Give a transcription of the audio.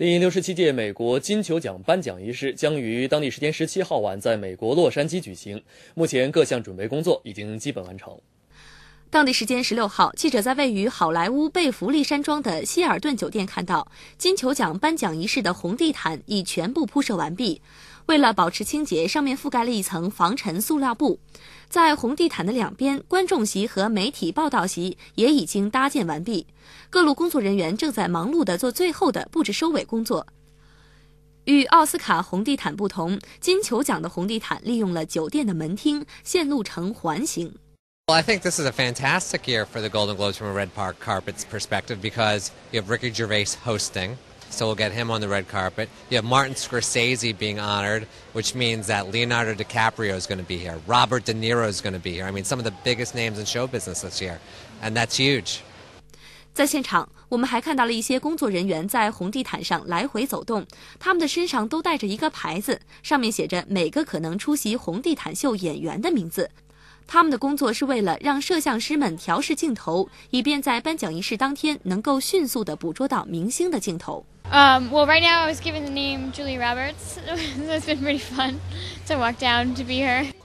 第六十七届美国金球奖颁奖仪式将于当地时间十七号晚在美国洛杉矶举行，目前各项准备工作已经基本完成。当地时间十六号，记者在位于好莱坞贝弗利山庄的希尔顿酒店看到，金球奖颁奖仪式的红地毯已全部铺设完毕。为了保持清洁，上面覆盖了一层防尘塑料布。在红地毯的两边，观众席和媒体报道席也已经搭建完毕。各路工作人员正在忙碌地做最后的布置收尾工作。与奥斯卡红地毯不同，金球奖的红地毯利用了酒店的门厅，线路呈环形。Well, I think this is a fantastic year for the Golden Globes from a red park carpet's perspective because you have Ricky Gervais hosting, so we'll get him on the red carpet. You have Martin Scorsese being honored, which means that Leonardo DiCaprio is going to be here, Robert De Niro is going to be here. I mean, some of the biggest names in show business this year, and that's huge. 在现场，我们还看到了一些工作人员在红地毯上来回走动，他们的身上都带着一个牌子，上面写着每个可能出席红地毯秀演员的名字。他们的工作是为了让摄像师们调试镜头，以便在颁奖仪式当天能够迅速地捕捉到明星的镜头。Um, w e l l right now I was given the name Julie Roberts. It's been pretty fun to walk down to be her.